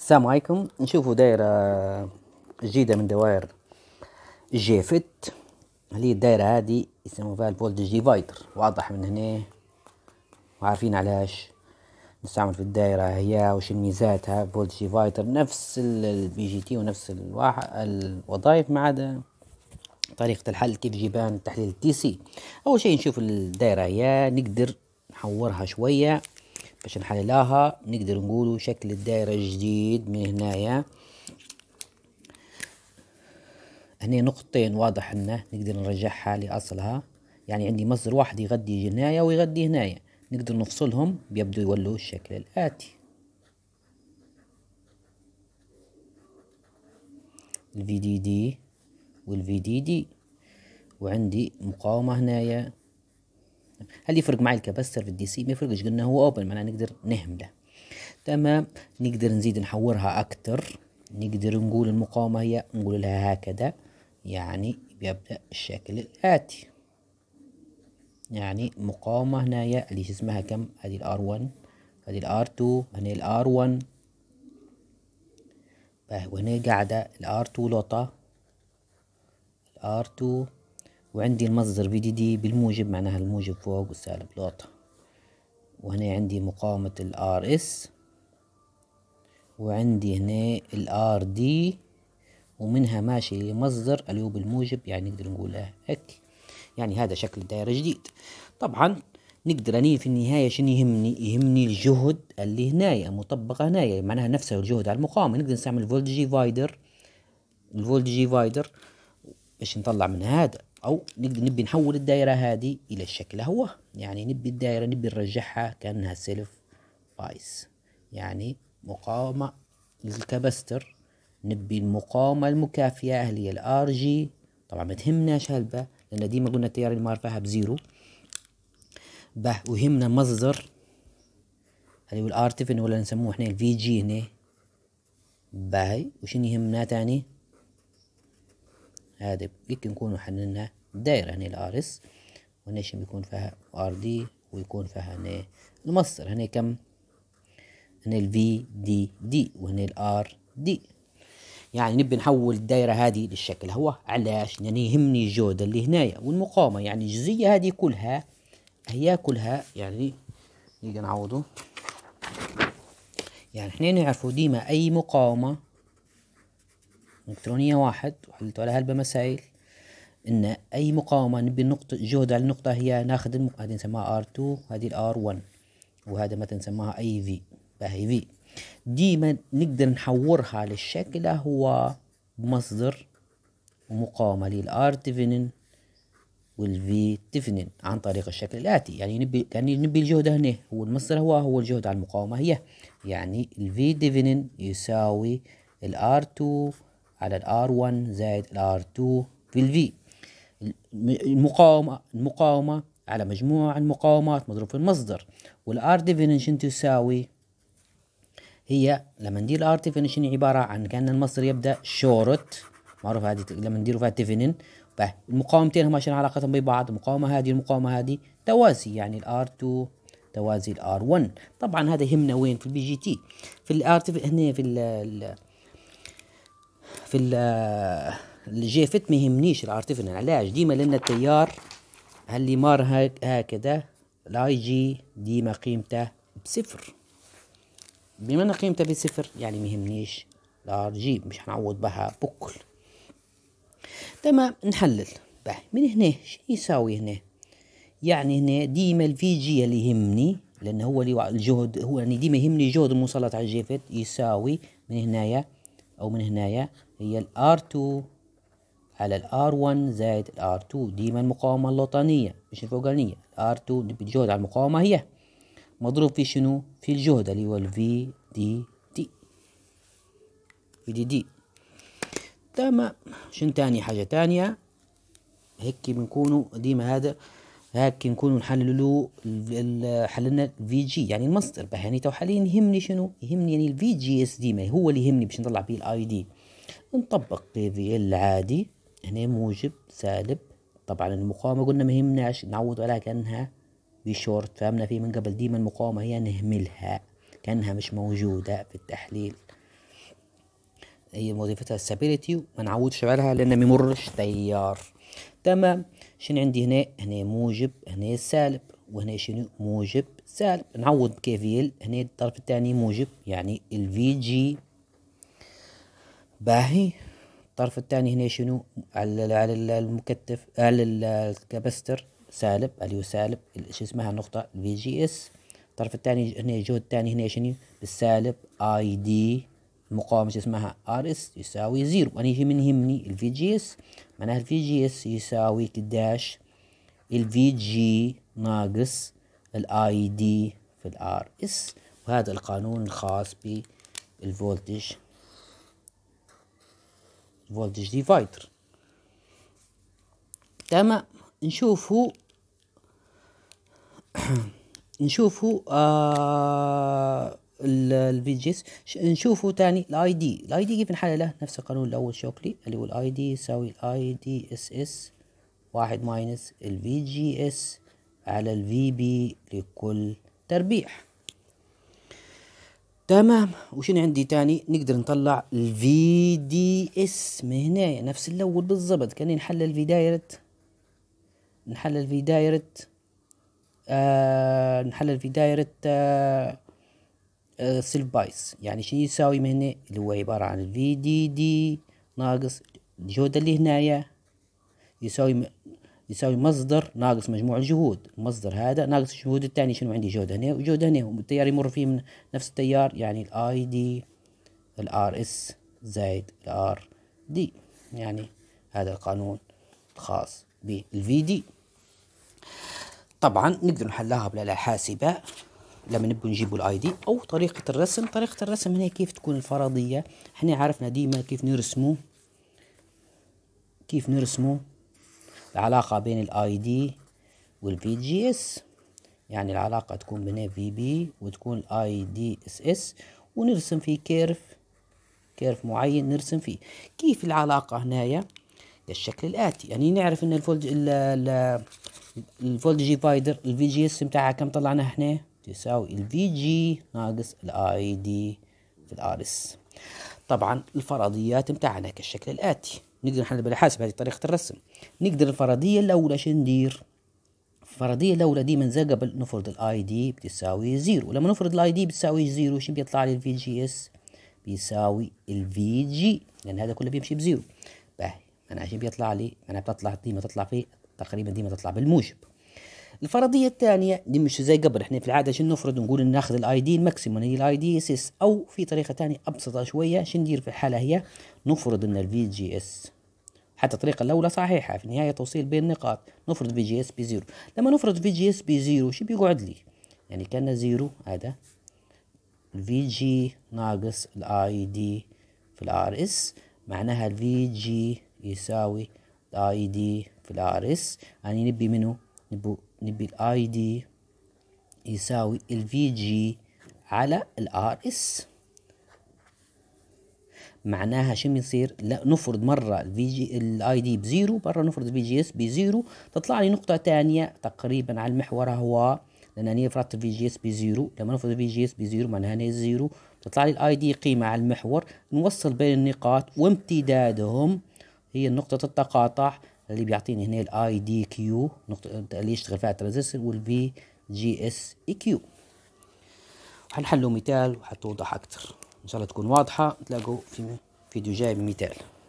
السلام عليكم نشوفوا دايره جديده من دوائر جيفت اللي هي الدايره هذه يسموها فيها الفولتج ديفايدر واضح من هنا وعارفين علاش نستعمل في الدايره هي وش ميزاتها فولتج ديفايدر نفس البي جي تي ونفس الوظائف ما عدا طريقه الحل كيف جيبان تحليل التي سي اول شيء نشوف الدايره هي نقدر نحورها شويه باش نحللها نقدر نقولو شكل الدائرة جديد من هنايا هنا نقطتين واضح انه نقدر نرجعها لأصلها يعني عندي مصدر واحد يغدي هنايا ويغدي هنايا نقدر نفصلهم بيبدو يولوا الشكل الآتي الفي دي دي والفي دي دي وعندي مقاومة هنايا هل يفرق معي الكباستر في الدي سي ما يفرقش قلنا هو اوبن معناه نقدر نهمله تمام نقدر نزيد نحورها اكتر نقدر نقول المقاومة هي نقول لها هكذا يعني بيبدأ الشكل الآتي يعني مقاومة هنايا اللي اسمها كم هذه الار 1 هذه الار 2 هنا الار 1 وهنا قاعدة الار 2 لوطة الار 2 وعندي المصدر بي دي دي بالموجب معناها الموجب فوق والسالب لوطة وهنا عندي مقاومة الار اس وعندي هنا الار دي ومنها ماشي لمصدر اللي هو بالموجب يعني نقدر نقولها هيك يعني هذا شكل الدائرة جديد طبعا نقدر أني في النهاية شنو يهمني يهمني الجهد اللي هنايا مطبقة هنايا معناها نفسه الجهد على المقاومة نقدر نستعمل فولت جي فايدر الفولت جي فايدر باش نطلع من هذا او نقدر نبي نحول الدائره هذه الى الشكل هو يعني نبي الدائره نبي نرجعها كانها سيلف بايس يعني مقاومه للكبستر نبي المقاومه المكافئه اللي هي الار جي طبعا ما تهمناش هلبة لان ديما قلنا التيار اللي فيها بزيرو به وهمنا مصدر اللي هو الارتفن ولا نسموه احنا الفي جي هنا باهي وشنو يهمنا تاني هذا يمكن نكونو حللنا دائرة هنا الارس وهنا شم يكون فيها ار دي ويكون فيها هنا المصدر هنا كم هنا الفي دي دي وهنا الار دي يعني نبي نحول الدائرة هذه للشكل هو علاش يعني يهمني الجودة اللي هنايا والمقاومة يعني الجزئية هذه كلها هي كلها يعني نيجي نعوضه يعني احنا نعرفوا ديما اي مقاومة إلكترونية واحد وحلت على هالبمسائل إن أي مقاومة نبي النقطة جهد على النقطة هي ناخد الم... هذه نسميها ار 2 هذه الار 1 وهذا مثلا نسميها أي في باهي في ديما نقدر نحورها للشكل هو مصدر ومقاومة للآر تفنن والفي تفنن عن طريق الشكل الآتي يعني نبي يعني نبي الجهد هنا هو المصدر هو هو الجهد على المقاومة هي يعني الفي تفنن يساوي الآر 2 على ال R1 زائد ال R2 في ال V المقاومة المقاومة على مجموع المقاومات مضروب في المصدر وال R definition تساوي هي لما ندير ال R definition عبارة عن كأن المصدر يبدأ شورت معروف هذه لما نديروا فيها definition المقاومتين هما شنو علاقتهم ببعض المقاومة هذه المقاومة هذه توازي يعني ال R2 توازي ال R1 طبعا هذا يهمنا وين في البي جي تي في الار هنا في ال في الجيفت ما يهمنيش الارتفنال علاش ديما لان التيار اللي مار هكذا الاي جي ديما قيمته بصفر بما ان قيمته بصفر يعني ما يهمنيش الار جي مش هنعوض بها بكل تمام نحلل باه من هنا شنو يساوي هنا يعني هنا ديما الفي جي اللي يهمني لان هو اللي الجهد هو يعني ديما يهمني جهد الموصلات على الجيفت يساوي من هنايا او من هنايا هي ال R2 على ال R1 زائد ال R2 ديما المقاومة اللوطانية مش الفوقانية ال R2 بالجهد على المقاومة هي مضروب في شنو في الجهد اللي هو ال V دي دي في دي دي تمام شن تاني حاجة تانية هيك بنكونوا ديما هذا هيك نكونوا نحللوا حللنا الفي جي يعني المصدر بهاني تو حاليا يهمني شنو يهمني يعني الفي جي اس ديما هو اللي يهمني باش نطلع بيه الاي دي نطبق ال العادي هنا موجب سالب طبعا المقاومة قلنا ما يهمناش نعوض عليها كأنها دي شورت فهمنا فيه من قبل ديما المقاومة هي نهملها كأنها مش موجودة في التحليل هي وظيفتها السابيليتي وما نعوضش عليها لأن ما يمرش تيار تمام شن عندي هنا هنا موجب هنا سالب وهنا شنو موجب سالب نعوض بكيفيل هنا الطرف الثاني موجب يعني الفي جي باهي الطرف الثاني هنا شنو على على المكتف على الكابستر سالب اليو سالب شو اسمها النقطة في جي اس الطرف الثاني هنا الجهد الثاني هنا شنو بالسالب اي دي المقاومة اسمها ار اس يساوي زيرو انا يجي من يهمني الفي جي اس معناها الفي جي اس يساوي كداش الفي جي ناقص الاي دي في الار اس وهذا القانون الخاص بالفولتج فولتج ديفايدر تمام نشوفو نشوفو آه الفي جي اس نشوفو تاني الاي دي الاي دي كيف نحلله نفس القانون الاول شوكلي اللي هو الاي دي يساوي الاي دي اس اس واحد ماينس الفي جي اس على الفي بي لكل تربيح تمام وشنو عندي تاني نقدر نطلع الفي دي اس من هنا نفس الاول بالضبط كاني نحلل في دايرة نحلل في دايرة آه نحلل في دايرة آه آه بايس يعني شنو يساوي من هنا اللي هو عبارة عن الفي دي دي ناقص الجودة اللي هنايا يساوي يساوي مصدر ناقص مجموع الجهود المصدر هذا ناقص الجهود الثاني شنو عندي جهد هنا وجهد هنا والتيار يمر فيه من نفس التيار يعني الاي دي الار اس زائد الار دي يعني هذا القانون الخاص بالفي دي طبعا نقدر نحلها بالآلة الحاسبة لما نبغوا نجيبوا الاي دي او طريقة الرسم طريقة الرسم هنا كيف تكون الفرضية احنا عرفنا ديما كيف نرسمه كيف نرسمه العلاقة بين الاي دي والفي جي اس يعني العلاقة تكون بين في بي وتكون الاي دي اس اس ونرسم فيه كيرف كيرف معين نرسم فيه كيف العلاقة هنايا الشكل الآتي يعني نعرف ان الفولج الفولج جي فايدر الفي جي اس بتاعها كم طلعنا احنا تساوي الفي جي ناقص الاي دي في الار اس طبعا الفرضيات بتاعنا كالشكل الآتي نقدر نحل بالحاسب هذه طريقة الرسم نقدر الفرضية الأولى شندير الفرضية الأولى دي من قبل نفرض الاي دي بتساوي زيرو لما نفرض الاي دي بتساوي زيرو شنو بيطلع لي الفي جي اس بيساوي الفي جي لأن هذا كله بيمشي بزيرو باهي أنا عشان بيطلع لي أنا بتطلع ديما تطلع في تقريبا ديما تطلع بالموجب الفرضيه الثانيه دي مش زي قبل احنا في العاده شنو نفرض نقول ناخذ الاي دي الماكسيموم هي الاي دي اس اس او في طريقه ثانيه ابسط شويه شنو ندير في الحاله هي نفرض ان الفي جي اس حتى الطريقه الاولى صحيحه في النهايه توصيل بين النقاط نفرض في جي اس بي زيرو لما نفرض في جي اس بي زيرو شو بيقعد لي يعني كان زيرو هذا الفي جي ناقص الاي دي في الار اس معناها الفي جي يساوي الاي دي في الار اس يعني نبي منه نبي الاي دي يساوي الفي جي على الار اس معناها شو بيصير لا نفرض مره الفي جي الاي دي بزيرو مره نفرض الفي جي اس بزيرو تطلع لي نقطه ثانيه تقريبا على المحور هو لان انا فرضت الفي جي اس بزيرو لما نفرض الفي جي اس بزيرو معناها هنا زيرو تطلع لي الاي دي قيمه على المحور نوصل بين النقاط وامتدادهم هي نقطه التقاطع اللي بيعطيني هنا الاي دي كيو نقطه اللي يشتغل فيها الترانزستور والفي جي اس اي كيو حنحلوا مثال وحتوضح اكثر ان شاء الله تكون واضحه تلاقوا في فيديو جاي بمثال